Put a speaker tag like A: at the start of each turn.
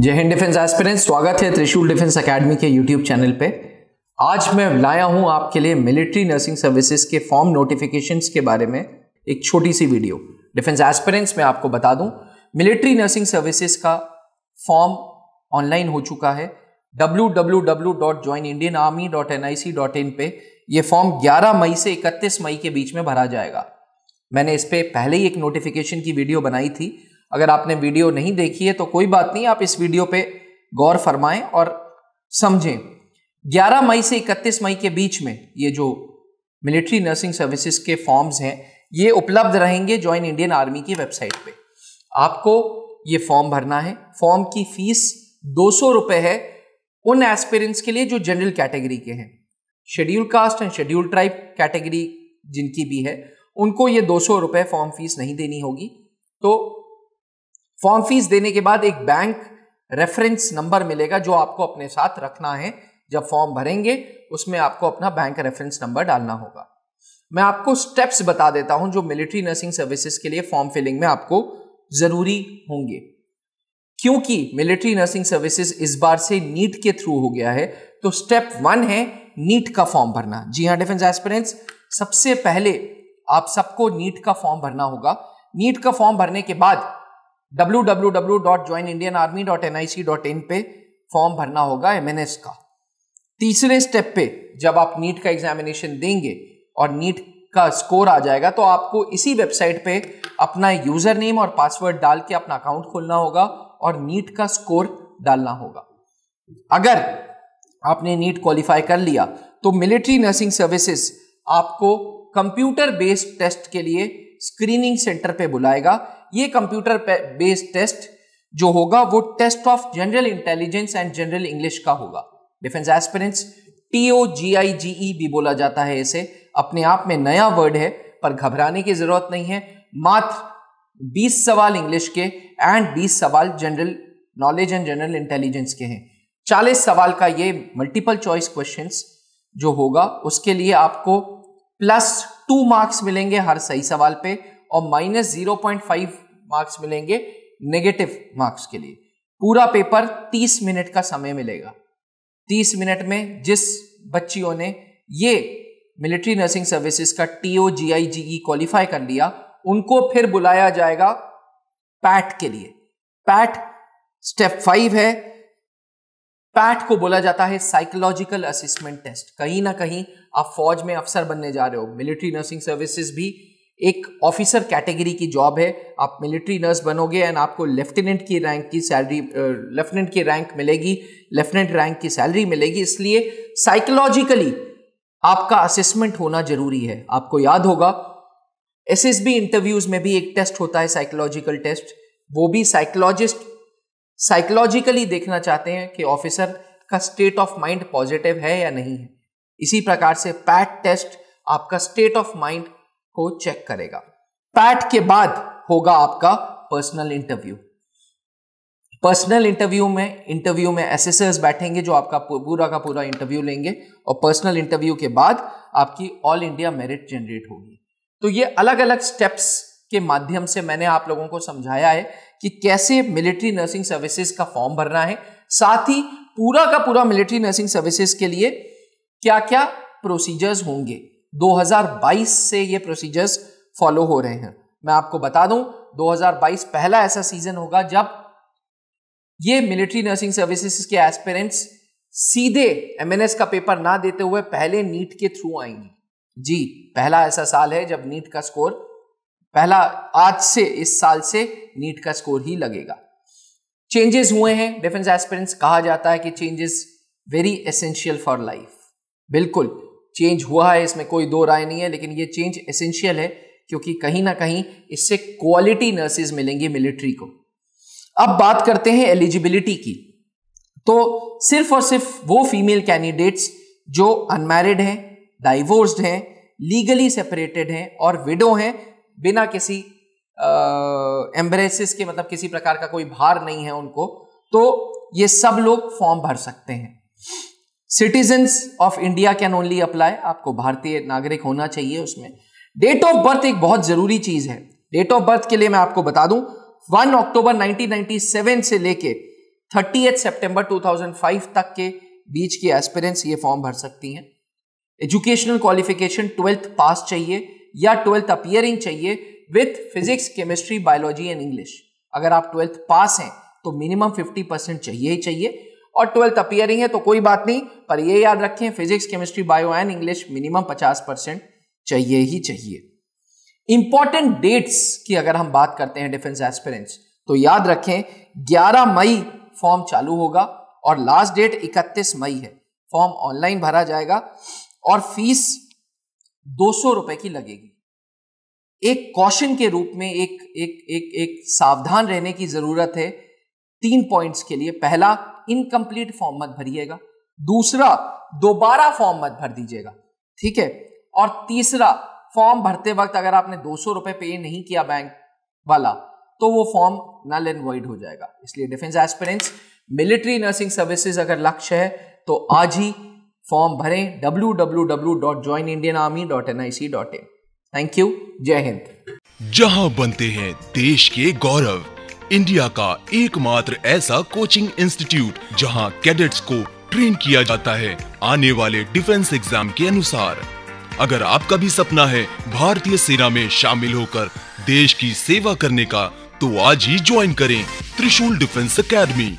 A: जय Hind defence aspirant स्वागत है त्रिशूल डिफेंस एकेडमी के यूट्यूब चैनल पे आज मैं लाया हूं आपके लिए मिलिट्री नर्सिंग सर्विसेज के फॉर्म नोटिफिकेशंस के बारे में एक छोटी सी वीडियो डिफेंस एस्पिरेंट्स में आपको बता दूं मिलिट्री नर्सिंग सर्विसेज का फॉर्म ऑनलाइन हो चुका है www.joinindianarmy.nic.in पे ये फॉर्म 11 मई से 31 मई के बीच में भरा जाएगा मैंने इस पर पहले ही एक नोटिफिकेशन की वीडियो बनाई थी अगर आपने वीडियो नहीं देखी है तो कोई बात नहीं आप इस वीडियो पे गौर फरमाएं और समझें 11 मई से 31 मई के बीच में ये जो मिलिट्री नर्सिंग सर्विसेज के फॉर्म्स हैं ये उपलब्ध रहेंगे ज्वाइन इंडियन आर्मी की वेबसाइट पे आपको ये फॉर्म भरना है फॉर्म की फीस दो सौ है उन एस्पिरेंट्स के लिए जो जनरल कैटेगरी के हैं schedule caste and schedule tribe category जिनकी भी है उनको ये दो सौ रुपये फॉर्म फीस नहीं देनी होगी तो फॉर्म फीस देने के बाद एक बैंक रेफरेंस नंबर मिलेगा जो आपको अपने साथ रखना है जब फॉर्म भरेंगे उसमें आपको अपना बैंक रेफरेंस नंबर डालना होगा मैं आपको स्टेप्स बता देता हूं जो मिलिट्री नर्सिंग सर्विसेज के लिए फॉर्म फिलिंग में आपको जरूरी होंगे क्योंकि मिलिट्री नर्सिंग सर्विसेज इस बार से नीट के थ्रू हो गया है तो स्टेप वन है नीट का फॉर्म भरना जी हाँ डिफेंस एस्पिरेंट्स सबसे पहले आप सबको नीट का फॉर्म भरना होगा नीट का फॉर्म भरने के बाद www.joinindianarmy.nic.in पे फॉर्म भरना होगा एमएनएस का तीसरे स्टेप पे जब आप नीट का एग्जामिनेशन देंगे और नीट का स्कोर आ जाएगा तो आपको इसी वेबसाइट पे अपना यूजर नेम और पासवर्ड डाल के अपना अकाउंट खोलना होगा और नीट का स्कोर डालना होगा अगर आपने नीट क्वालिफाई कर लिया तो मिलिट्री नर्सिंग सर्विसेज आपको कंप्यूटर बेस्ड टेस्ट के लिए स्क्रीनिंग सेंटर पे बुलाएगा ये कंप्यूटर बेस्ड टेस्ट जो होगा वो test of general intelligence and general English का होगा defence aspirants O ji I G ई भी बोला जाता है इसे अपने आप में नया वर्ड है पर घबराने की जरूरत नहीं है मात्र 20 सवाल इंग्लिश के एंड 20 सवाल general knowledge and general intelligence के हैं 40 सवाल का ये मल्टीपल चॉइस क्वेश्चंस जो होगा उसके लिए आपको प्लस टू मार्क्स मिलेंगे हर सही सवाल पे और minus zero point five marks मिलेंगे नेगेटिव मार्क्स के लिए पूरा पेपर तीस मिनट का समय मिलेगा तीस मिनट में जिस बच्चियों ने ये मिलिट्री नर्सिंग सर्विसेज का T O G I G E qualify कर लिया उनको फिर बुलाया जाएगा पैट के लिए पैट स्टेप फाइव है पैट को बोला जाता है साइकोलॉजिकल असिस्मेंट टेस्ट कहीं ना कहीं आप फौज में अफसर बनने जा रहे हो मिलिट्री नर्सिंग सर्विसेज भी एक ऑफिसर कैटेगरी की जॉब है आप मिलिट्री नर्स बनोगे एंड आपको लेफ्टिनेंट की रैंक की सैलरी लेफ्टिनेंट की रैंक मिलेगी लेफ्टिनेंट रैंक की सैलरी मिलेगी इसलिए साइकोलॉजिकली आपका असेसमेंट होना जरूरी है आपको याद होगा बी इंटरव्यूज में भी एक टेस्ट होता है साइकोलॉजिकल टेस्ट वो भी साइकोलॉजिस्ट साइकोलॉजिकली देखना चाहते हैं कि ऑफिसर का स्टेट ऑफ माइंड पॉजिटिव है या नहीं है इसी प्रकार से पैट टेस्ट आपका स्टेट ऑफ माइंड को चेक करेगा पैट के बाद होगा आपका पर्सनल इंटरव्यू पर्सनल इंटरव्यू में इंटरव्यू में एसेसर्स बैठेंगे जो आपका पूरा का पूरा इंटरव्यू लेंगे और पर्सनल इंटरव्यू के बाद आपकी ऑल इंडिया मेरिट जनरेट होगी तो ये अलग अलग स्टेप्स के माध्यम से मैंने आप लोगों को समझाया है कि कैसे मिलिट्री नर्सिंग सर्विसेज का फॉर्म भरना है साथ ही पूरा का पूरा मिलिट्री नर्सिंग सर्विसेज के लिए क्या क्या प्रोसीजर्स होंगे 2022 से ये प्रोसीजर्स फॉलो हो रहे हैं मैं आपको बता दूं 2022 पहला ऐसा सीजन होगा जब ये मिलिट्री नर्सिंग सर्विसेज के एस्पेरेंट्स सीधे एमएनएस का पेपर ना देते हुए पहले नीट के थ्रू आएंगे जी पहला ऐसा साल है जब नीट का स्कोर पहला आज से इस साल से नीट का स्कोर ही लगेगा चेंजेस हुए हैं डिफेंस एस्पिरेंट्स कहा जाता है कि changes very essential for life बिल्कुल चेंज हुआ है इसमें कोई दो राय नहीं है लेकिन ये चेंज एसेंशियल है क्योंकि कहीं ना कहीं इससे क्वालिटी नर्सेज मिलेंगी मिलिट्री को अब बात करते हैं एलिजिबिलिटी की तो सिर्फ और सिर्फ वो फीमेल कैंडिडेट्स जो अनमैरिड हैं डाइवोर्स्ड हैं लीगली सेपरेटेड हैं और विडो हैं बिना किसी एम्बरेसिस के मतलब किसी प्रकार का कोई भार नहीं है उनको तो ये सब लोग फॉर्म भर सकते हैं citizens of India can only apply आपको भारतीय नागरिक होना चाहिए उसमें डेट ऑफ बर्थ एक बहुत जरूरी चीज है डेट ऑफ बर्थ के लिए मैं आपको बता दूं वन अक्टूबर 1997 से लेके 30 सितंबर 2005 तक के बीच की एस्पिरेंट्स ये फॉर्म भर सकती हैं एजुकेशनल क्वालिफिकेशन ट्वेल्थ पास चाहिए या ट्वेल्थ अपियरिंग चाहिए with physics chemistry biology and English अगर आप ट्वेल्थ पास हैं तो मिनिमम फिफ्टी परसेंट चाहिए ही चाहिए और ट्वेल्थ अपियरिंग है तो कोई बात नहीं पर ये याद रखें physics chemistry bio and English minimum पचास परसेंट चाहिए ही चाहिए इंपॉर्टेंट डेट्स की अगर हम बात करते हैं डिफेंस एस्पिरेंट्स तो याद रखें 11 मई फॉर्म चालू होगा और लास्ट डेट 31 मई है फॉर्म ऑनलाइन भरा जाएगा और फीस दो रुपए की लगेगी एक कॉशन के रूप में एक एक एक एक सावधान रहने की जरूरत है तीन पॉइंट्स के लिए पहला इनकम्प्लीट फॉर्म मत भरिएगा दूसरा दोबारा फॉर्म मत भर दीजिएगा ठीक है और तीसरा फॉर्म भरते वक्त अगर आपने दो सौ रुपए पे नहीं किया बैंक वाला तो वो फॉर्म नल एंड वाइड हो जाएगा इसलिए defence aspirants military nursing services अगर लक्ष्य है तो आज ही फॉर्म भरें W W W dot join Indian army dot N I C dot in thank you जय हिंद जहां बनते हैं देश के गौरव इंडिया का एकमात्र ऐसा कोचिंग इंस्टीट्यूट जहां कैडेट्स को ट्रेन किया जाता है आने वाले डिफेंस एग्जाम के अनुसार अगर आपका भी सपना है भारतीय सेना में शामिल होकर देश की सेवा करने का तो आज ही ज्वाइन करें त्रिशूल डिफेंस अकेडमी